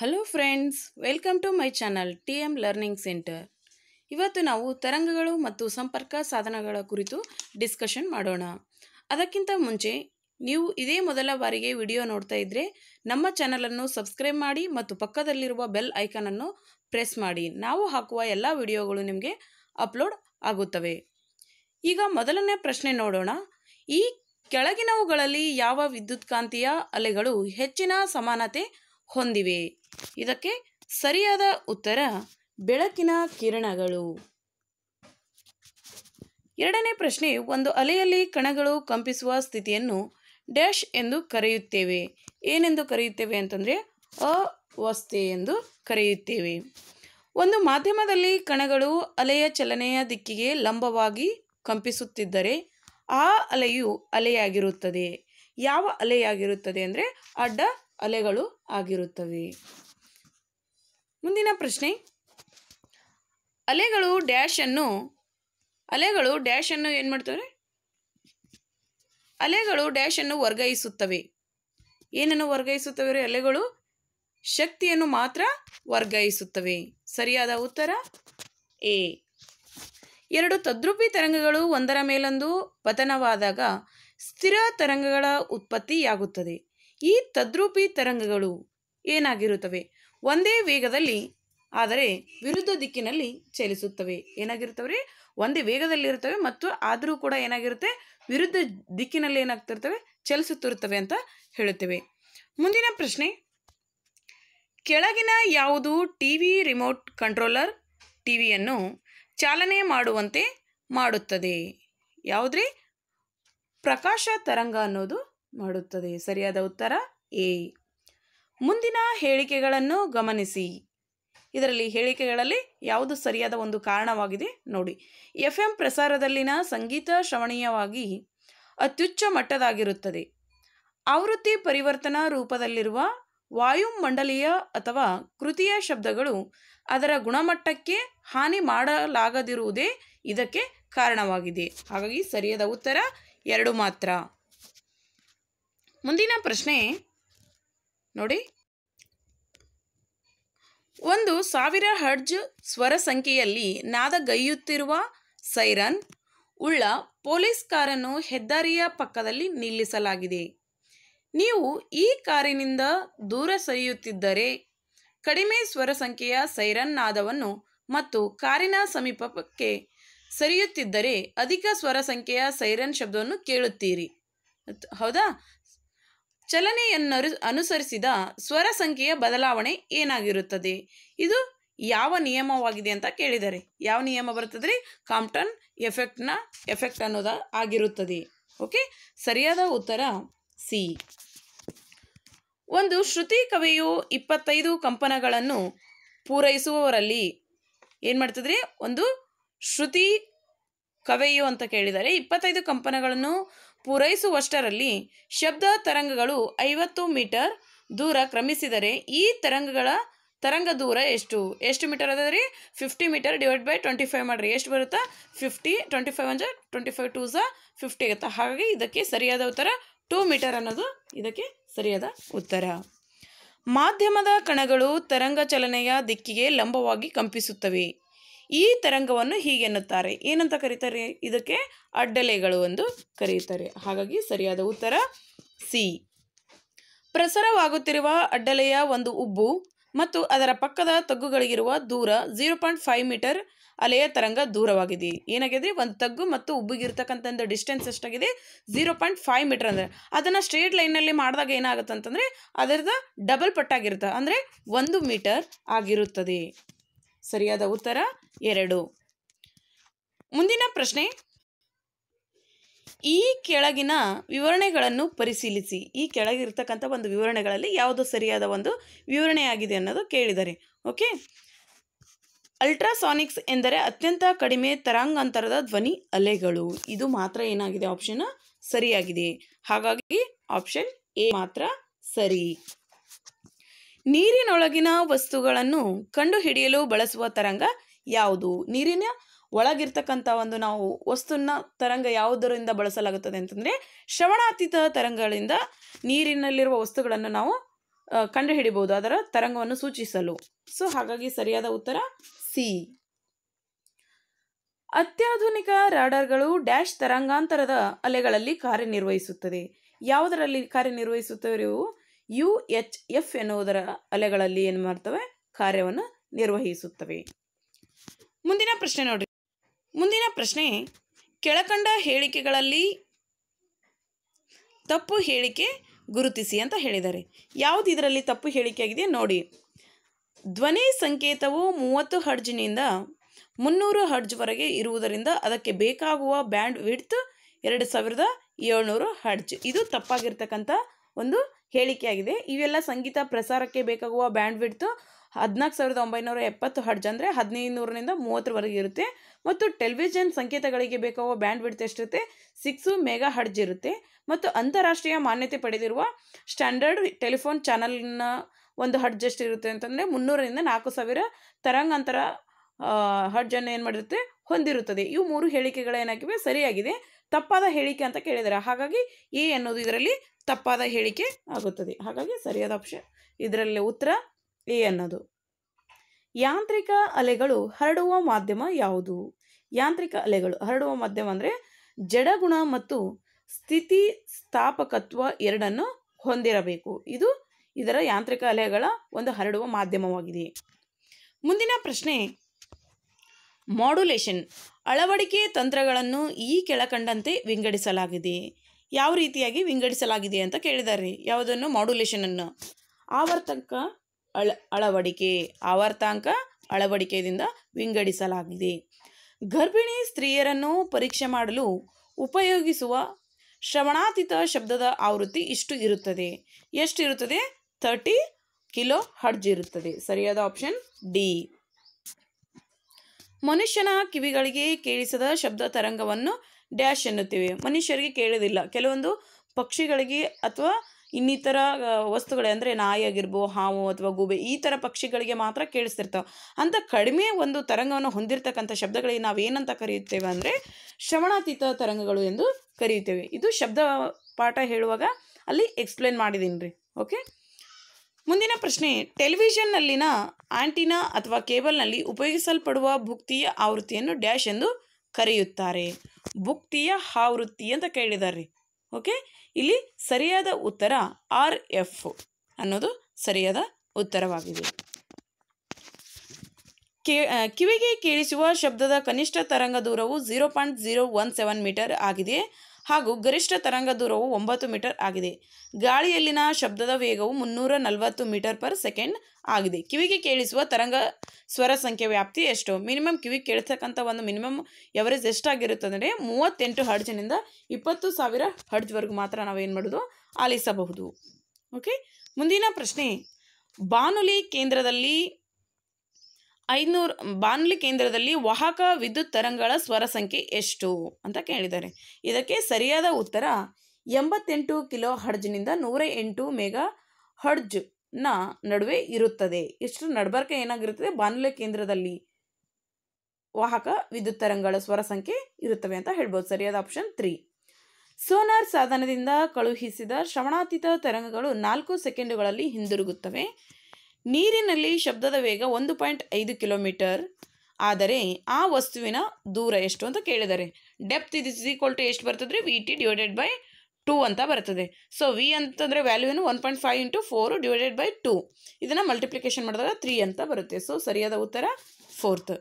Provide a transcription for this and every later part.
hello friends welcome to my channel T M learning centre ಇವತ್ತು ನಾವು ತರಂಗಗಳು ಮತ್ತು ಸಂಪರ್ಕ ಸಾಧನಗಳ ಕುರಿತು ಡಿಸ್ಕಷನ್ ಮಾಡೋಣ ಅದಕ್ಕಿಂತ ಮುಂಚೆ ನೀವು ಇದೇ ಮೊದಲ ಬಾರಿಗೆ ವಿಡಿಯೋ ನೋಡ್ತಾ ಇದ್ದರೆ ನಮ್ಮ ಚಾನಲನ್ನು ಸಬ್ಸ್ಕ್ರೈಬ್ ಮಾಡಿ ಮತ್ತು ಪಕ್ಕದಲ್ಲಿರುವ ಬೆಲ್ ಐಕಾನನ್ನು ಪ್ರೆಸ್ ಮಾಡಿ ನಾವು ಹಾಕುವ ಎಲ್ಲ ವಿಡಿಯೋಗಳು ನಿಮಗೆ ಅಪ್ಲೋಡ್ ಆಗುತ್ತವೆ ಈಗ ಮೊದಲನೇ ಪ್ರಶ್ನೆ ನೋಡೋಣ ಈ ಕೆಳಗಿನವುಗಳಲ್ಲಿ ಯಾವ ವಿದ್ಯುತ್ಕಾಂತೀಯ ಅಲೆಗಳು ಹೆಚ್ಚಿನ ಸಮಾನತೆ ಹೊಂದಿವೆ ಇದಕ್ಕೆ ಸರಿಯಾದ ಉತ್ತರ ಬೆಳಕಿನ ಕಿರಣಗಳು ಎರಡನೇ ಪ್ರಶ್ನೆ ಒಂದು ಅಲೆಯಲ್ಲಿ ಕಣಗಳು ಕಂಪಿಸುವ ಸ್ಥಿತಿಯನ್ನು ಡ್ಯಾಶ್ ಎಂದು ಕರೆಯುತ್ತೇವೆ ಏನೆಂದು ಕರೆಯುತ್ತೇವೆ ಅಂತಂದರೆ ಅವಸ್ಥೆ ಎಂದು ಕರೆಯುತ್ತೇವೆ ಒಂದು ಮಾಧ್ಯಮದಲ್ಲಿ ಕಣಗಳು ಅಲೆಯ ಚಲನೆಯ ದಿಕ್ಕಿಗೆ ಲಂಬವಾಗಿ ಕಂಪಿಸುತ್ತಿದ್ದರೆ ಆ ಅಲೆಯು ಅಲೆಯಾಗಿರುತ್ತದೆ ಯಾವ ಅಲೆಯಾಗಿರುತ್ತದೆ ಅಂದರೆ ಅಡ್ಡ ಅಲೆಗಳು ಆಗಿರುತ್ತವೆ ಮುಂದಿನ ಪ್ರಶ್ನೆ ಅಲೆಗಳು ಡ್ಯಾಶ್ ಅನ್ನು ಅಲೆಗಳು ಅನ್ನು ಏನು ಮಾಡ್ತವೆ ಅಲೆಗಳು ಡ್ಯಾಶ್ ಅನ್ನು ವರ್ಗಾಯಿಸುತ್ತವೆ ಏನನ್ನು ವರ್ಗಾಯಿಸುತ್ತವೆ ಅಲೆಗಳು ಶಕ್ತಿಯನ್ನು ಮಾತ್ರ ವರ್ಗಾಯಿಸುತ್ತವೆ ಸರಿಯಾದ ಉತ್ತರ ಎ ಎರಡು ತದ್ರೂಪಿ ತರಂಗಗಳು ಒಂದರ ಮೇಲೊಂದು ಪತನವಾದಾಗ ಸ್ಥಿರ ತರಂಗಗಳ ಉತ್ಪತ್ತಿಯಾಗುತ್ತದೆ ಈ ತದ್ರೂಪಿ ತರಂಗಗಳು ಏನಾಗಿರುತ್ತವೆ ಒಂದೇ ವೇಗದಲ್ಲಿ ಆದರೆ ವಿರುದ್ಧ ದಿಕ್ಕಿನಲ್ಲಿ ಚಲಿಸುತ್ತವೆ ಏನಾಗಿರ್ತವೆ ಒಂದೇ ವೇಗದಲ್ಲಿ ಇರುತ್ತವೆ ಮತ್ತು ಆದರೂ ಕೂಡ ಏನಾಗಿರುತ್ತೆ ವಿರುದ್ಧ ದಿಕ್ಕಿನಲ್ಲಿ ಏನಾಗ್ತಿರ್ತವೆ ಚಲಿಸುತ್ತಿರುತ್ತವೆ ಅಂತ ಹೇಳುತ್ತೇವೆ ಮುಂದಿನ ಪ್ರಶ್ನೆ ಕೆಳಗಿನ ಯಾವುದು T V remote controller T ವಿಯನ್ನು ಚಾಲನೆ ಮಾಡುವಂತೆ ಮಾಡುತ್ತದೆ ಯಾವುದ್ರಿ ಪ್ರಕಾಶ ತರಂಗ ಅನ್ನೋದು ಮಾಡುತ್ತದೆ ಸರಿಯಾದ ಉತ್ತರ ಎ ಮುಂದಿನ ಹೇಳಿಕೆಗಳನ್ನು ಗಮನಿಸಿ ಇದರಲ್ಲಿ ಹೇಳಿಕೆಗಳಲ್ಲಿ ಯಾವುದು ಸರಿಯಾದ ಒಂದು ಕಾರಣವಾಗಿದೆ ನೋಡಿ ಎಫ್ ಎಂ ಪ್ರಸಾರದಲ್ಲಿನ ಸಂಗೀತ ಶ್ರವಣೀಯವಾಗಿ ಅತ್ಯುಚ್ಚ ಮಟ್ಟದಾಗಿರುತ್ತದೆ ಆವೃತ್ತಿ ಪರಿವರ್ತನಾ ರೂಪದಲ್ಲಿರುವ ವಾಯುಮಂಡಲೀಯ ಅಥವಾ ಕೃತಿಯ ಶಬ್ದಗಳು ಅದರ ಗುಣಮಟ್ಟಕ್ಕೆ ಹಾನಿ ಮಾಡಲಾಗದಿರುವುದೇ ಇದಕ್ಕೆ ಕಾರಣವಾಗಿದೆ ಹಾಗಾಗಿ ಸರಿಯಾದ ಉತ್ತರ ಎರಡು ಮಾತ್ರ ಮುಂದಿನ ಪ್ರಶ್ನೆ ನೋಡಿ ಒಂದು ಸಾವಿರ ಹರ್ಜ್ ಸ್ವರ ಸಂಖ್ಯೆಯಲ್ಲಿ ನಾದಗೈಯುತ್ತಿರುವ ಸೈರನ್ ಉಳ್ಳ ಪೊಲೀಸ್ ಕಾರನ್ನು ಹೆದ್ದಾರಿಯ ಪಕ್ಕದಲ್ಲಿ ನಿಲ್ಲಿಸಲಾಗಿದೆ ನೀವು ಈ ಕಾರಿನಿಂದ ದೂರ ಸರಿಯುತ್ತಿದ್ದರೆ ಕಡಿಮೆ ಸ್ವರ ಸಂಖ್ಯೆಯ ಸೈರನ್ ನಾದವನ್ನು ಮತ್ತು ಕಾರಿನ ಸಮೀಪಕ್ಕೆ ಸರಿಯುತ್ತಿದ್ದರೆ ಅಧಿಕ ಸ್ವರ ಸಂಖ್ಯೆಯ ಸೈರನ್ ಶಬ್ದವನ್ನು ಕೇಳುತ್ತೀರಿ ಹೌದಾ ಚಲನೆಯನ್ನು ಅನುಸರಿಸಿದ ಸ್ವರ ಸಂಖ್ಯೆಯ ಬದಲಾವಣೆ ಏನಾಗಿರುತ್ತದೆ ಇದು ಯಾವ ನಿಯಮವಾಗಿದೆ ಅಂತ ಕೇಳಿದರೆ ಯಾವ ನಿಯಮ ಬರುತ್ತದೆ ರೀ ಕಾಂಪ್ಟನ್ ಎಫೆಕ್ಟ್ನ ಎಫೆಕ್ಟ್ ಅನ್ನೋದ ಆಗಿರುತ್ತದೆ ಓಕೆ ಸರಿಯಾದ ಉತ್ತರ ಸಿ ಒಂದು ಶ್ರುತಿ ಕವಿಯು ಇಪ್ಪತ್ತೈದು ಕಂಪನಗಳನ್ನು ಪೂರೈಸುವವರಲ್ಲಿ ಏನು ಮಾಡ್ತದ್ರಿ ಒಂದು ಶ್ರುತಿ ಕವೆಯು ಅಂತ ಕೇಳಿದರೆ ಇಪ್ಪತ್ತೈದು ಕಂಪನಗಳನ್ನು ಪೂರೈಸುವಷ್ಟರಲ್ಲಿ ಶಬ್ದ ತರಂಗಗಳು ಐವತ್ತು ಮೀಟರ್ ದೂರ ಕ್ರಮಿಸಿದರೆ ಈ ತರಂಗಗಳ ತರಂಗ ದೂರ ಎಷ್ಟು ಎಷ್ಟು ಮೀಟರ್ ಅದ ರೀ fifty metre divide by twenty five ಮಾಡಿರಿ ಎಷ್ಟು ಬರುತ್ತಾ ಫಿಫ್ಟಿ ಟ್ವೆಂಟಿ ಫೈವ್ ಅಂದರೆ ಟ್ವೆಂಟಿ ಫೈವ್ ಟೂ ಫಿಫ್ಟಿ ಆಗುತ್ತಾ ಹಾಗಾಗಿ ಇದಕ್ಕೆ ಸರಿಯಾದ ಉತ್ತರ ಟೂ ಮೀಟರ್ ಅನ್ನೋದು ಇದಕ್ಕೆ ಸರಿಯಾದ ಉತ್ತರ ಮಾಧ್ಯಮದ ಕಣಗಳು ತರಂಗ ಚಲನೆಯ ದಿಕ್ಕಿಗೆ ಲಂಬವಾಗಿ ಕಂಪಿಸುತ್ತವೆ ಈ ತರಂಗವನ್ನು ಹೀಗೆನ್ನುತ್ತಾರೆ ಏನಂತ ಕರೀತಾರೆ ಇದಕ್ಕೆ ಅಡ್ಡಲೆಗಳು ಎಂದು ಕರೆಯುತ್ತಾರೆ ಹಾಗಾಗಿ ಸರಿಯಾದ ಉತ್ತರ ಸಿ ಪ್ರಸರವಾಗುತ್ತಿರುವ ಅಡ್ಡಲೆಯ ಒಂದು ಉಬ್ಬು ಮತ್ತು ಅದರ ಪಕ್ಕದ ತಗ್ಗುಗಳಿಗಿರುವ ದೂರ ಜೀರೋ ಪಾಯಿಂಟ್ ಫೈವ್ ಮೀಟರ್ ಅಲೆಯ ತರಂಗ ದೂರವಾಗಿದೆ ಏನಾಗಿದೆ ಒಂದು ತಗ್ಗು ಮತ್ತು ಉಬ್ಬಿಗಿರ್ತಕ್ಕಂಥ ಒಂದು ಡಿಸ್ಟೆನ್ಸ್ ಎಷ್ಟಾಗಿದೆ ಝೀರೋ ಪಾಯಿಂಟ್ ಫೈವ್ ಮೀಟರ್ ಅಂದರೆ ಅದನ್ನು ಸ್ಟ್ರೇಟ್ ಲೈನಲ್ಲಿ ಮಾಡಿದಾಗ ಏನಾಗುತ್ತೆ ಅಂತಂದರೆ ಅದರದ ಡಬಲ್ ಪಟ್ಟಾಗಿರುತ್ತೆ ಅಂದರೆ ಒಂದು ಮೀಟರ್ ಆಗಿರುತ್ತದೆ ಸರಿಯಾದ ಉತ್ತರ ಎರಡು ಮುಂದಿನ ಪ್ರಶ್ನೆ ಈ ಕೆಳಗಿನ ವಿವರಣೆಗಳನ್ನು ಪರಿಶೀಲಿಸಿ ಈ ಕೆಳಗಿರ್ತಕ್ಕಂಥ ಒಂದು ವಿವರಣೆಗಳಲ್ಲಿ ಯಾವುದು ಸರಿಯಾದ ಒಂದು ವಿವರಣೆಯಾಗಿದೆ ಅನ್ನೋದು ಕೇಳಿದ್ದಾರೆ ಓಕೆ ಅಲ್ಟ್ರಾಸಾನಿಕ್ಸ್ ಎಂದರೆ ಅತ್ಯಂತ ಕಡಿಮೆ ತರಾಂಗಾಂತರದ ಧ್ವನಿ ಅಲೆಗಳು ಇದು ಮಾತ್ರ ಏನಾಗಿದೆ ಆಪ್ಷನ್ ಸರಿಯಾಗಿದೆ ಹಾಗಾಗಿ ಆಪ್ಷನ್ ಎ ಮಾತ್ರ ಸರಿ ನೀರಿನೊಳಗಿನ ವಸ್ತುಗಳನ್ನು ಕಂಡುಹಿಡಿಯಲು ಬಳಸುವ ತರಂಗ ಯಾವುದು ನೀರಿನ ಒಳಗಿರ್ತಕ್ಕಂಥ ಒಂದು ನಾವು ವಸ್ತುನ ತರಂಗ ಯಾವುದರಿಂದ ಬಳಸಲಾಗುತ್ತದೆ ಅಂತಂದರೆ ಶ್ರವಣಾತೀತ ತರಂಗಗಳಿಂದ ನೀರಿನಲ್ಲಿರುವ ವಸ್ತುಗಳನ್ನು ನಾವು ಕಂಡುಹಿಡಿಬಹುದು ಅದರ ತರಂಗವನ್ನು ಸೂಚಿಸಲು ಸೊ ಹಾಗಾಗಿ ಸರಿಯಾದ ಉತ್ತರ ಸಿ ಅತ್ಯಾಧುನಿಕ ರಾಡರ್ಗಳು ಡ್ಯಾಶ್ ತರಂಗಾಂತರದ ಅಲೆಗಳಲ್ಲಿ ಕಾರ್ಯನಿರ್ವಹಿಸುತ್ತದೆ ಯಾವುದರಲ್ಲಿ ಕಾರ್ಯನಿರ್ವಹಿಸುತ್ತವೆ ಯು ಎಚ್ ಎಫ್ ಎನ್ನುವುದರ ಅಲೆಗಳಲ್ಲಿ ಏನು ಮಾಡ್ತವೆ ಕಾರ್ಯವನ್ನು ನಿರ್ವಹಿಸುತ್ತವೆ ಮುಂದಿನ ಪ್ರಶ್ನೆ ನೋಡ್ರಿ ಮುಂದಿನ ಪ್ರಶ್ನೆ ಕೆಳಕಂಡ ಹೇಳಿಕೆಗಳಲ್ಲಿ ತಪ್ಪು ಹೇಳಿಕೆ ಗುರುತಿಸಿ ಅಂತ ಹೇಳಿದ್ದಾರೆ ಯಾವುದು ಇದರಲ್ಲಿ ತಪ್ಪು ಹೇಳಿಕೆ ಆಗಿದೆ ನೋಡಿ ಧ್ವನಿ ಸಂಕೇತವು ಮೂವತ್ತು ಹಡ್ಜ್ನಿಂದ ಮುನ್ನೂರು ಹಡ್ಜ್ವರೆಗೆ ಇರುವುದರಿಂದ ಅದಕ್ಕೆ ಬೇಕಾಗುವ ಬ್ಯಾಂಡ್ ವಿಡ್ತ್ ಎರಡು ಸಾವಿರದ ಏಳ್ನೂರು ಹಡ್ಜ್ ಇದು ತಪ್ಪಾಗಿರ್ತಕ್ಕಂಥ ಒಂದು ಹೇಳಿಕೆಯಾಗಿದೆ ಇವೆಲ್ಲ ಸಂಗೀತ ಪ್ರಸಾರಕ್ಕೆ ಬೇಕಾಗುವ ಬ್ಯಾಂಡ್ ವಿಡ್ತು ಹದಿನಾಲ್ಕು ಸಾವಿರದ ಒಂಬೈನೂರ ಎಪ್ಪತ್ತು ಹಡ್ಜ್ ಅಂದರೆ ಹದಿನೈದುನೂರರಿಂದ ಮೂವತ್ತರವರೆಗೆ ಇರುತ್ತೆ ಮತ್ತು ಟೆಲಿವಿಷನ್ ಸಂಕೇತಗಳಿಗೆ ಬೇಕಾಗುವ ಬ್ಯಾಂಡ್ ವಿಡ್ತ್ ಎಷ್ಟಿರುತ್ತೆ ಸಿಕ್ಸು ಮೆಗಾ ಹಡ್ಜ್ ಇರುತ್ತೆ ಮತ್ತು ಅಂತಾರಾಷ್ಟ್ರೀಯ ಮಾನ್ಯತೆ ಪಡೆದಿರುವ ಸ್ಟ್ಯಾಂಡರ್ಡ್ ಟೆಲಿಫೋನ್ ಚಾನಲ್ನ ಒಂದು ಹಡ್ಜ್ ಎಷ್ಟಿರುತ್ತೆ ಅಂತಂದರೆ ಮುನ್ನೂರರಿಂದ ನಾಲ್ಕು ಸಾವಿರ ತರಂಗಾಂತರ ಹಡ್ಜನ್ನು ಏನು ಮಾಡಿರುತ್ತೆ ಹೊಂದಿರುತ್ತದೆ ಇವು ಮೂರು ಹೇಳಿಕೆಗಳೇನಾಗಿವೆ ಸರಿಯಾಗಿದೆ ತಪ್ಪಾದ ಹೇಳಿಕೆ ಅಂತ ಕೇಳಿದ್ದಾರೆ ಹಾಗಾಗಿ ಎ ಅನ್ನೋದು ಇದರಲ್ಲಿ ತಪ್ಪಾದ ಹೇಳಿಕೆ ಆಗುತ್ತದೆ ಹಾಗಾಗಿ ಸರಿಯಾದ ಆಪ್ಷನ್ ಇದರಲ್ಲಿ ಉತ್ತರ ಎ ಅನ್ನೋದು ಯಾಂತ್ರಿಕ ಅಲೆಗಳು ಹರಡುವ ಮಾಧ್ಯಮ ಯಾವುದು ಯಾಂತ್ರಿಕ ಅಲೆಗಳು ಹರಡುವ ಮಾಧ್ಯಮ ಅಂದರೆ ಜಡಗುಣ ಮತ್ತು ಸ್ಥಿತಿ ಸ್ಥಾಪಕತ್ವ ಎರಡನ್ನು ಹೊಂದಿರಬೇಕು ಇದು ಇದರ ಯಾಂತ್ರಿಕ ಅಲೆಗಳ ಒಂದು ಹರಡುವ ಮಾಧ್ಯಮವಾಗಿದೆ ಮುಂದಿನ ಪ್ರಶ್ನೆ ಮಾಡ್ಯುಲೇಷನ್ ಅಳವಡಿಕೆ ತಂತ್ರಗಳನ್ನು ಈ ಕೆಳಕಂಡಂತೆ ವಿಂಗಡಿಸಲಾಗಿದೆ ಯಾವ ರೀತಿಯಾಗಿ ವಿಂಗಡಿಸಲಾಗಿದೆ ಅಂತ ಕೇಳಿದ್ದಾರೆ ಯಾವುದನ್ನು ಮಾಡ್ಯುಲೇಷನನ್ನು ಆವರ್ತಕ ಅಳ ಅಳವಡಿಕೆ ಆವರ್ತಾಂಕ ಅಳವಡಿಕೆಯಿಂದ ವಿಂಗಡಿಸಲಾಗಿದೆ ಗರ್ಭಿಣಿ ಸ್ತ್ರೀಯರನ್ನು ಪರೀಕ್ಷೆ ಮಾಡಲು ಉಪಯೋಗಿಸುವ ಶ್ರವಣಾತೀತ ಶಬ್ದದ ಆವೃತ್ತಿ ಇಷ್ಟು ಇರುತ್ತದೆ ಎಷ್ಟಿರುತ್ತದೆ ಥರ್ಟಿ ಕಿಲೋ ಹಡ್ಜ್ ಇರುತ್ತದೆ ಸರಿಯಾದ ಆಪ್ಷನ್ ಡಿ ಮನುಷ್ಯನ ಕಿವಿಗಳಿಗೆ ಕೇಳಿಸದ ಶಬ್ದ ತರಂಗವನ್ನು ಡ್ಯಾಶ್ ಎನ್ನುತ್ತೇವೆ ಮನುಷ್ಯರಿಗೆ ಕೇಳೋದಿಲ್ಲ ಕೆಲವೊಂದು ಪಕ್ಷಿಗಳಿಗೆ ಅಥವಾ ಇನ್ನಿತರ ವಸ್ತುಗಳೇ ಅಂದರೆ ನಾಯಿ ಆಗಿರ್ಬೋದು ಹಾವು ಅಥವಾ ಗೂಬೆ ಈ ಥರ ಪಕ್ಷಿಗಳಿಗೆ ಮಾತ್ರ ಕೇಳಿಸ್ತಿರ್ತಾವೆ ಅಂತ ಕಡಿಮೆ ಒಂದು ತರಂಗವನ್ನು ಹೊಂದಿರತಕ್ಕಂಥ ಶಬ್ದಗಳಿಗೆ ನಾವು ಏನಂತ ಕರೆಯುತ್ತೇವೆ ಅಂದರೆ ಶ್ರವಣಾತೀತ ತರಂಗಗಳು ಎಂದು ಕರೆಯುತ್ತೇವೆ ಇದು ಶಬ್ದ ಪಾಠ ಹೇಳುವಾಗ ಅಲ್ಲಿ ಎಕ್ಸ್ಪ್ಲೇನ್ ಮಾಡಿದ್ದೀನಿ ರೀ ಓಕೆ ಮುಂದಿನ ಪ್ರಶ್ನೆ ಟೆಲಿವಿಷನ್ನಲ್ಲಿನ ಆಂಟಿನಾ ಅಥವಾ ಕೇಬಲ್ನಲ್ಲಿ ಉಪಯೋಗಿಸಲ್ಪಡುವ ಭುಕ್ತಿಯ ಆವೃತ್ತಿಯನ್ನು ಡ್ಯಾಶ್ ಎಂದು ಕರೆಯುತ್ತಾರೆ ಭುಕ್ತಿಯ ಆವೃತ್ತಿ ಅಂತ ಕೇಳಿದ್ದಾರೆ ಓಕೆ ಇಲ್ಲಿ ಸರಿಯಾದ ಉತ್ತರ ಆರ್ ಎಫ್ ಅನ್ನೋದು ಸರಿಯಾದ ಉತ್ತರವಾಗಿದೆ ಕೇ ಕಿವಿಗೆ ಕೇಳಿಸುವ ಶಬ್ದದ ಕನಿಷ್ಠ ತರಂಗ ದೂರವು zero point zero one seven metre ಆಗಿದೆ ಹಾಗೂ ಗರಿಷ್ಠ ತರಂಗ ದೂರವು ಒಂಬತ್ತು ಮೀಟರ್ ಆಗಿದೆ ಗಾಳಿಯಲ್ಲಿನ ಶಬ್ದದ ವೇಗವು ಮುನ್ನೂರ ನಲವತ್ತು ಮೀಟರ್ ಪರ್ ಸೆಕೆಂಡ್ ಆಗಿದೆ ಕಿವಿಗೆ ಕೇಳಿಸುವ ತರಂಗ ಸ್ವರ ಸಂಖ್ಯೆ ವ್ಯಾಪ್ತಿ ಎಷ್ಟು ಮಿನಿಮಮ್ ಕಿವಿಗೆ ಕೇಳಿಸ್ತಕ್ಕಂಥ ಒಂದು ಮಿನಿಮಮ್ ಎವರೇಜ್ ಎಷ್ಟಾಗಿರುತ್ತೆ ಅಂದರೆ ಮೂವತ್ತೆಂಟು ಹಡ್ಜಿನಿಂದ ಇಪ್ಪತ್ತು ಸಾವಿರ ಹಡ್ಜ್ವರೆಗೂ ಮಾತ್ರ ನಾವೇನು ಮಾಡೋದು ಆಲಿಸಬಹುದು ಓಕೆ ಮುಂದಿನ ಪ್ರಶ್ನೆ ಬಾನುಲಿ ಕೇಂದ್ರದಲ್ಲಿ ಐನೂರು ಬಾನುಲಿ ಕೇಂದ್ರದಲ್ಲಿ ವಾಹಕ ವಿದ್ಯುತ್ ತರಂಗಗಳ ಸ್ವರ ಸಂಖ್ಯೆ ಎಷ್ಟು ಅಂತ ಕೇಳಿದ್ದಾರೆ ಇದಕ್ಕೆ ಸರಿಯಾದ ಉತ್ತರ ಎಂಬತ್ತೆಂಟು ಕಿಲೋ ಹಡ್ಜ್ನಿಂದ ನೂರ ಎಂಟು ಮೆಗಾ ಹಡ್ಜ್ನ ನಡುವೆ ಇರುತ್ತದೆ ಇಷ್ಟು ನಡಬರ್ಕ ಏನಾಗಿರುತ್ತದೆ ಬಾನುಲಿ ಕೇಂದ್ರದಲ್ಲಿ ವಾಹಕ ವಿದ್ಯುತ್ ತರಂಗಗಳ ಸ್ವರ ಸಂಖ್ಯೆ ಇರುತ್ತವೆ ಅಂತ ಹೇಳ್ಬೋದು ಸರಿಯಾದ ಆಪ್ಷನ್ ತ್ರೀ ಸೋನಾರ್ ಸಾಧನದಿಂದ ಕಳುಹಿಸಿದ ಶ್ರವಣಾತೀತ ತರಂಗಗಳು ನಾಲ್ಕು ಸೆಕೆಂಡುಗಳಲ್ಲಿ ಹಿಂದಿರುಗುತ್ತವೆ ನೀರಿನಲ್ಲಿ ಶಬ್ದದ ವೇಗ ಒಂದು ಪಾಯಿಂಟ್ ಐದು ಕಿಲೋಮೀಟರ್ ಆದರೆ ಆ ವಸ್ತುವಿನ ದೂರ ಎಷ್ಟು ಅಂತ ಕೇಳಿದ್ದಾರೆ ಡೆಪ್ತ್ ಇದು ಈಕ್ವಲ್ ಟು ಎಷ್ಟು ಬರ್ತದ್ರೆ V T divided by two ಅಂತ ಬರ್ತದೆ ಸೊ ವಿ ಅಂತಂದರೆ ವ್ಯಾಲ್ಯೂ ಏನು one point five into four divided by two ಇದನ್ನು ಮಲ್ಟಿಪ್ಲಿಕೇಶನ್ ಮಾಡಿದಾಗ ತ್ರೀ ಅಂತ ಬರುತ್ತೆ ಸೊ ಸರಿಯಾದ ಉತ್ತರ ಫೋರ್ತ್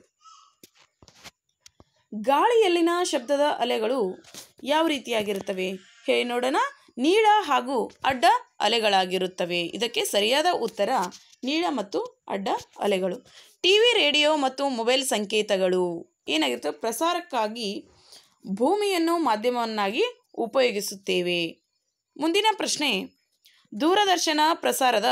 ಗಾಳಿಯಲ್ಲಿನ ಶಬ್ದದ ಅಲೆಗಳು ಯಾವ ರೀತಿಯಾಗಿರುತ್ತವೆ ಹೇ ನೋಡೋಣ ನೀಳ ಹಾಗೂ ಅಡ್ಡ ಅಲೆಗಳಾಗಿರುತ್ತವೆ ಇದಕ್ಕೆ ಸರಿಯಾದ ಉತ್ತರ ನೀಳ ಮತ್ತು ಅಡ್ಡ ಅಲೆಗಳು ಟಿ ವಿ ರೇಡಿಯೋ ಮತ್ತು ಮೊಬೈಲ್ ಸಂಕೇತಗಳು ಏನಾಗಿರ್ತವೆ ಪ್ರಸಾರಕ್ಕಾಗಿ ಭೂಮಿಯನ್ನು ಮಾಧ್ಯಮವನ್ನಾಗಿ ಉಪಯೋಗಿಸುತ್ತೇವೆ ಮುಂದಿನ ಪ್ರಶ್ನೆ ದೂರದರ್ಶನ ಪ್ರಸಾರದ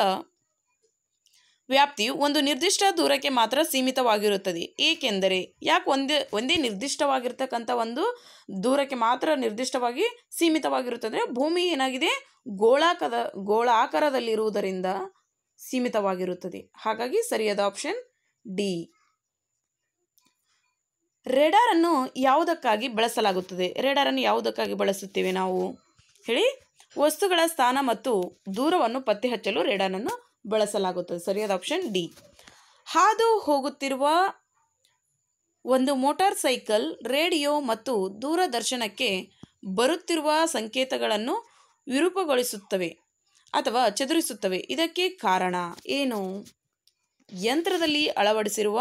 ವ್ಯಾಪ್ತಿಯು ಒಂದು ನಿರ್ದಿಷ್ಟ ದೂರಕ್ಕೆ ಮಾತ್ರ ಸೀಮಿತವಾಗಿರುತ್ತದೆ ಏಕೆಂದರೆ ಯಾಕೆ ಒಂದೇ ಒಂದೇ ನಿರ್ದಿಷ್ಟವಾಗಿರ್ತಕ್ಕಂಥ ಒಂದು ದೂರಕ್ಕೆ ಮಾತ್ರ ನಿರ್ದಿಷ್ಟವಾಗಿ ಸೀಮಿತವಾಗಿರುತ್ತದೆ ಭೂಮಿ ಏನಾಗಿದೆ ಗೋಳಾಕದ ಗೋಳಾಕಾರದಲ್ಲಿರುವುದರಿಂದ ಸೀಮಿತವಾಗಿರುತ್ತದೆ ಹಾಗಾಗಿ ಸರಿಯಾದ ಆಪ್ಷನ್ ಡಿ ರೇಡಾರ್ ಅನ್ನು ಯಾವುದಕ್ಕಾಗಿ ಬಳಸಲಾಗುತ್ತದೆ ರೇಡಾರ್ ಅನ್ನು ಯಾವುದಕ್ಕಾಗಿ ಬಳಸುತ್ತೇವೆ ನಾವು ಹೇಳಿ ವಸ್ತುಗಳ ಸ್ಥಾನ ಮತ್ತು ದೂರವನ್ನು ಪತ್ತೆ ಹಚ್ಚಲು ಅನ್ನು ಬಳಸಲಾಗುತ್ತದೆ ಸರಿಯಾದ ಆಪ್ಷನ್ ಡಿ ಹಾದು ಹೋಗುತ್ತಿರುವ ಒಂದು ಮೋಟಾರ್ ಸೈಕಲ್ ರೇಡಿಯೋ ಮತ್ತು ದೂರದರ್ಶನಕ್ಕೆ ಬರುತ್ತಿರುವ ಸಂಕೇತಗಳನ್ನು ವಿರೂಪಗೊಳಿಸುತ್ತವೆ ಅಥವಾ ಚದುರಿಸುತ್ತವೆ ಇದಕ್ಕೆ ಕಾರಣ ಏನು ಯಂತ್ರದಲ್ಲಿ ಅಳವಡಿಸಿರುವ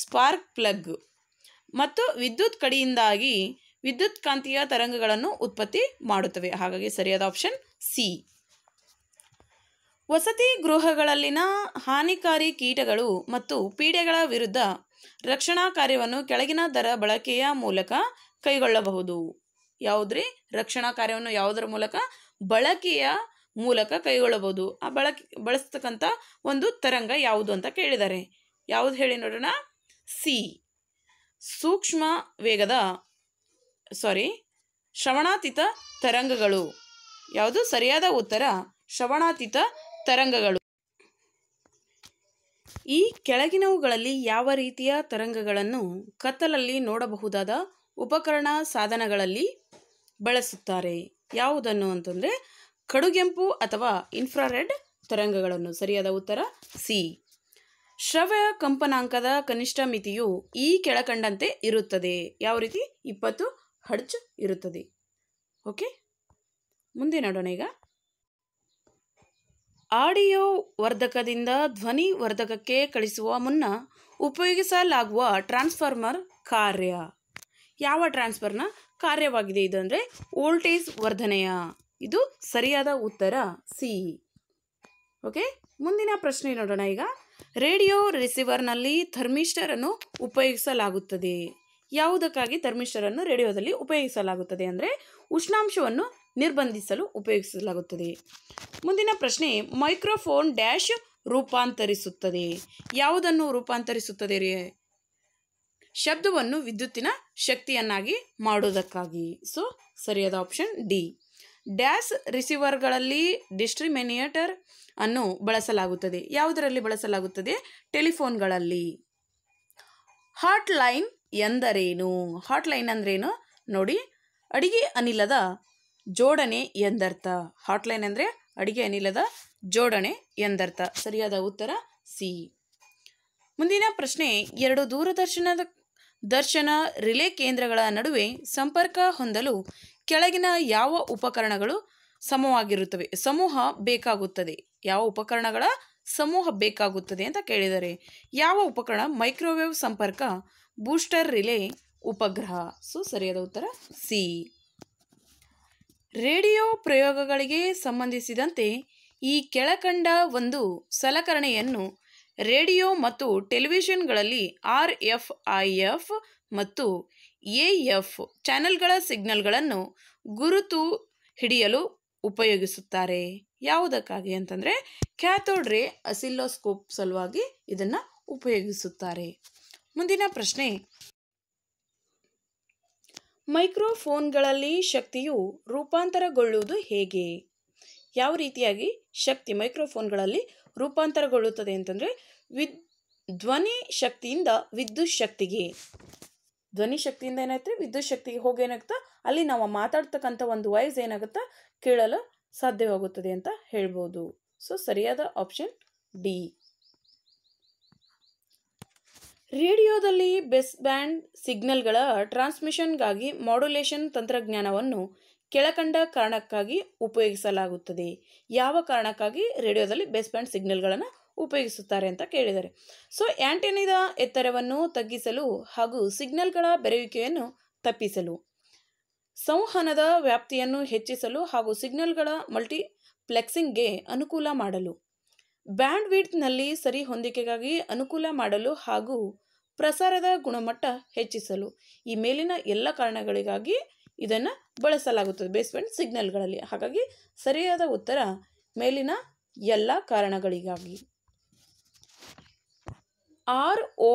ಸ್ಪಾರ್ಕ್ ಪ್ಲಗ್ ಮತ್ತು ವಿದ್ಯುತ್ ಕಡಿಯಿಂದಾಗಿ ವಿದ್ಯುತ್ ಕಾಂತೀಯ ತರಂಗಗಳನ್ನು ಉತ್ಪತ್ತಿ ಮಾಡುತ್ತವೆ ಹಾಗಾಗಿ ಸರಿಯಾದ ಆಪ್ಷನ್ ಸಿ ವಸತಿ ಗೃಹಗಳಲ್ಲಿನ ಹಾನಿಕಾರಿ ಕೀಟಗಳು ಮತ್ತು ಪೀಡೆಗಳ ವಿರುದ್ಧ ರಕ್ಷಣಾ ಕಾರ್ಯವನ್ನು ಕೆಳಗಿನ ದರ ಬಳಕೆಯ ಮೂಲಕ ಕೈಗೊಳ್ಳಬಹುದು ಯಾವುದ್ರಿ ರಕ್ಷಣಾ ಕಾರ್ಯವನ್ನು ಯಾವುದರ ಮೂಲಕ ಬಳಕೆಯ ಮೂಲಕ ಕೈಗೊಳ್ಳಬಹುದು ಆ ಬಳಕೆ ಬಳಸ್ತಕ್ಕಂಥ ಒಂದು ತರಂಗ ಯಾವುದು ಅಂತ ಕೇಳಿದ್ದಾರೆ ಯಾವುದು ಹೇಳಿ ನೋಡೋಣ ಸಿ ಸೂಕ್ಷ್ಮ ವೇಗದ ಸಾರಿ ಶ್ರವಣಾತೀತ ತರಂಗಗಳು ಯಾವುದು ಸರಿಯಾದ ಉತ್ತರ ಶ್ರವಣಾತೀತ ತರಂಗಗಳು ಈ ಕೆಳಗಿನವುಗಳಲ್ಲಿ ಯಾವ ರೀತಿಯ ತರಂಗಗಳನ್ನು ಕತ್ತಲಲ್ಲಿ ನೋಡಬಹುದಾದ ಉಪಕರಣ ಸಾಧನಗಳಲ್ಲಿ ಬಳಸುತ್ತಾರೆ ಯಾವುದನ್ನು ಅಂತಂದರೆ ಕಡುಗೆಂಪು ಅಥವಾ ಇನ್ಫ್ರಾರೆಡ್ ತರಂಗಗಳನ್ನು ಸರಿಯಾದ ಉತ್ತರ ಸಿ ಶ್ರವ್ಯ ಕಂಪನಾಂಕದ ಕನಿಷ್ಠ ಮಿತಿಯು ಈ ಕೆಳಕಂಡಂತೆ ಇರುತ್ತದೆ ಯಾವ ರೀತಿ ಇಪ್ಪತ್ತು ಹಡ್ಜ್ ಇರುತ್ತದೆ ಓಕೆ ಮುಂದೆ ನೋಡೋಣ ಈಗ ಆಡಿಯೋ ವರ್ಧಕದಿಂದ ಧ್ವನಿ ವರ್ಧಕಕ್ಕೆ ಕಳಿಸುವ ಮುನ್ನ ಉಪಯೋಗಿಸಲಾಗುವ ಟ್ರಾನ್ಸ್ಫಾರ್ಮರ್ ಕಾರ್ಯ ಯಾವ ಟ್ರಾನ್ಸ್ಫರ್ನ ಕಾರ್ಯವಾಗಿದೆ ಇದು ಅಂದರೆ ವೋಲ್ಟೇಜ್ ವರ್ಧನೆಯ ಇದು ಸರಿಯಾದ ಉತ್ತರ ಸಿ ಓಕೆ ಮುಂದಿನ ಪ್ರಶ್ನೆ ನೋಡೋಣ ಈಗ ರೇಡಿಯೋ ರಿಸೀವರ್ನಲ್ಲಿ ಅನ್ನು ಉಪಯೋಗಿಸಲಾಗುತ್ತದೆ ಯಾವುದಕ್ಕಾಗಿ ಅನ್ನು ರೇಡಿಯೋದಲ್ಲಿ ಉಪಯೋಗಿಸಲಾಗುತ್ತದೆ ಅಂದರೆ ಉಷ್ಣಾಂಶವನ್ನು ನಿರ್ಬಂಧಿಸಲು ಉಪಯೋಗಿಸಲಾಗುತ್ತದೆ ಮುಂದಿನ ಪ್ರಶ್ನೆ ಮೈಕ್ರೋಫೋನ್ ಡ್ಯಾಶ್ ರೂಪಾಂತರಿಸುತ್ತದೆ ಯಾವುದನ್ನು ರೂಪಾಂತರಿಸುತ್ತದೆ ಶಬ್ದವನ್ನು ವಿದ್ಯುತ್ತಿನ ಶಕ್ತಿಯನ್ನಾಗಿ ಮಾಡುವುದಕ್ಕಾಗಿ ಸೊ ಸರಿಯಾದ ಆಪ್ಷನ್ ಡಿ ಡ್ಯಾಸ್ ರಿಸೀವರ್ಗಳಲ್ಲಿ ಡಿಸ್ಟ್ರಿಮಿನೇಟರ್ ಅನ್ನು ಬಳಸಲಾಗುತ್ತದೆ ಯಾವುದರಲ್ಲಿ ಬಳಸಲಾಗುತ್ತದೆ ಟೆಲಿಫೋನ್ಗಳಲ್ಲಿ ಹಾಟ್ ಲೈನ್ ಎಂದರೇನು ಹಾಟ್ ಲೈನ್ ಅಂದ್ರೇನು ನೋಡಿ ಅಡಿಗೆ ಅನಿಲದ ಜೋಡಣೆ ಎಂದರ್ಥ ಹಾಟ್ಲೈನ್ ಅಂದರೆ ಅಡಿಗೆ ಅನಿಲದ ಜೋಡಣೆ ಎಂದರ್ಥ ಸರಿಯಾದ ಉತ್ತರ ಸಿ ಮುಂದಿನ ಪ್ರಶ್ನೆ ಎರಡು ದೂರದರ್ಶನದ ದರ್ಶನ ರಿಲೇ ಕೇಂದ್ರಗಳ ನಡುವೆ ಸಂಪರ್ಕ ಹೊಂದಲು ಕೆಳಗಿನ ಯಾವ ಉಪಕರಣಗಳು ಸಮವಾಗಿರುತ್ತವೆ ಸಮೂಹ ಬೇಕಾಗುತ್ತದೆ ಯಾವ ಉಪಕರಣಗಳ ಸಮೂಹ ಬೇಕಾಗುತ್ತದೆ ಅಂತ ಕೇಳಿದರೆ ಯಾವ ಉಪಕರಣ ಮೈಕ್ರೋವೇವ್ ಸಂಪರ್ಕ ಬೂಸ್ಟರ್ ರಿಲೇ ಉಪಗ್ರಹ ಸೊ ಸರಿಯಾದ ಉತ್ತರ ಸಿ ರೇಡಿಯೋ ಪ್ರಯೋಗಗಳಿಗೆ ಸಂಬಂಧಿಸಿದಂತೆ ಈ ಕೆಳಕಂಡ ಒಂದು ಸಲಕರಣೆಯನ್ನು ರೇಡಿಯೋ ಮತ್ತು ಟೆಲಿವಿಷನ್ಗಳಲ್ಲಿ ಆರ್ ಎಫ್ ಐ ಎಫ್ ಮತ್ತು ಎಫ್ ಚಾನೆಲ್ಗಳ ಸಿಗ್ನಲ್ಗಳನ್ನು ಗುರುತು ಹಿಡಿಯಲು ಉಪಯೋಗಿಸುತ್ತಾರೆ ಯಾವುದಕ್ಕಾಗಿ ಅಂತಂದರೆ ಕ್ಯಾಥೋಡ್ ರೇ ಅಸಿಲ್ಲೋಸ್ಕೋಪ್ ಸಲುವಾಗಿ ಇದನ್ನು ಉಪಯೋಗಿಸುತ್ತಾರೆ ಮುಂದಿನ ಪ್ರಶ್ನೆ ಮೈಕ್ರೋಫೋನ್ಗಳಲ್ಲಿ ಶಕ್ತಿಯು ರೂಪಾಂತರಗೊಳ್ಳುವುದು ಹೇಗೆ ಯಾವ ರೀತಿಯಾಗಿ ಶಕ್ತಿ ಮೈಕ್ರೋಫೋನ್ಗಳಲ್ಲಿ ರೂಪಾಂತರಗೊಳ್ಳುತ್ತದೆ ಅಂತಂದರೆ ವಿದ್ ಧ್ವನಿ ಶಕ್ತಿಯಿಂದ ವಿದ್ಯುತ್ ಶಕ್ತಿಗೆ ಧ್ವನಿ ಶಕ್ತಿಯಿಂದ ಏನಾಯ್ತು ವಿದ್ಯುತ್ ಶಕ್ತಿಗೆ ಹೋಗಿ ಅಲ್ಲಿ ನಾವು ಮಾತಾಡ್ತಕ್ಕಂಥ ಒಂದು ವಾಯ್ಸ್ ಏನಾಗುತ್ತೆ ಕೇಳಲು ಸಾಧ್ಯವಾಗುತ್ತದೆ ಅಂತ ಹೇಳ್ಬೋದು ಸೊ ಸರಿಯಾದ ಆಪ್ಷನ್ ಡಿ ರೇಡಿಯೋದಲ್ಲಿ ಬೆಸ್ ಬ್ಯಾಂಡ್ ಸಿಗ್ನಲ್ಗಳ ಟ್ರಾನ್ಸ್ಮಿಷನ್ಗಾಗಿ ಮಾಡ್ಯುಲೇಷನ್ ತಂತ್ರಜ್ಞಾನವನ್ನು ಕೆಳಕಂಡ ಕಾರಣಕ್ಕಾಗಿ ಉಪಯೋಗಿಸಲಾಗುತ್ತದೆ ಯಾವ ಕಾರಣಕ್ಕಾಗಿ ರೇಡಿಯೋದಲ್ಲಿ ಬೆಸ್ ಬ್ಯಾಂಡ್ ಸಿಗ್ನಲ್ಗಳನ್ನು ಉಪಯೋಗಿಸುತ್ತಾರೆ ಅಂತ ಕೇಳಿದರೆ ಸೊ ಆ್ಯಂಟೆನಿದ ಎತ್ತರವನ್ನು ತಗ್ಗಿಸಲು ಹಾಗೂ ಸಿಗ್ನಲ್ಗಳ ಬೆರೆಯುವಿಕೆಯನ್ನು ತಪ್ಪಿಸಲು ಸಂವಹನದ ವ್ಯಾಪ್ತಿಯನ್ನು ಹೆಚ್ಚಿಸಲು ಹಾಗೂ ಸಿಗ್ನಲ್ಗಳ ಮಲ್ಟಿಪ್ಲೆಕ್ಸಿಂಗ್ಗೆ ಅನುಕೂಲ ಮಾಡಲು ಬ್ಯಾಂಡ್ ವಿಡ್ತ್ನಲ್ಲಿ ಸರಿ ಹೊಂದಿಕೆಗಾಗಿ ಅನುಕೂಲ ಮಾಡಲು ಹಾಗೂ ಪ್ರಸಾರದ ಗುಣಮಟ್ಟ ಹೆಚ್ಚಿಸಲು ಈ ಮೇಲಿನ ಎಲ್ಲ ಕಾರಣಗಳಿಗಾಗಿ ಇದನ್ನು ಬಳಸಲಾಗುತ್ತದೆ ಬೇಸ್ಮೆಂಟ್ ಸಿಗ್ನಲ್ಗಳಲ್ಲಿ ಹಾಗಾಗಿ ಸರಿಯಾದ ಉತ್ತರ ಮೇಲಿನ ಎಲ್ಲ ಕಾರಣಗಳಿಗಾಗಿ ಆರ್ ಓ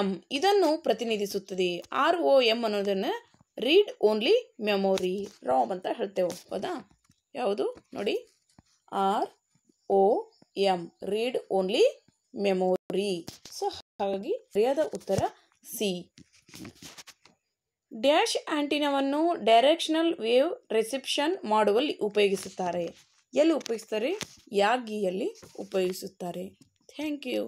ಎಂ ಇದನ್ನು ಪ್ರತಿನಿಧಿಸುತ್ತದೆ ಆರ್ ಓ ಎಂ ಅನ್ನೋದನ್ನು ರೀಡ್ ಓನ್ಲಿ ಮೆಮೊರಿ ರಾಮ್ ಅಂತ ಹೇಳ್ತೇವೆ ಹೌದಾ ಯಾವುದು ನೋಡಿ R O M read only memory so ಹಾಗಾಗಿ ಸರಿಯಾದ ಉತ್ತರ ಸಿ ಡ್ಯಾಶ್ ಆಂಟಿನವನ್ನು ಡೈರೆಕ್ಷನಲ್ ವೇವ್ ರಿಸೆಪ್ಷನ್ ಮಾಡುವಲ್ಲಿ ಉಪಯೋಗಿಸುತ್ತಾರೆ ಎಲ್ಲಿ ಉಪಯೋಗಿಸ್ತಾರೆ ಯಾಗಿಯಲ್ಲಿ ಉಪಯೋಗಿಸುತ್ತಾರೆ ಥ್ಯಾಂಕ್ ಯು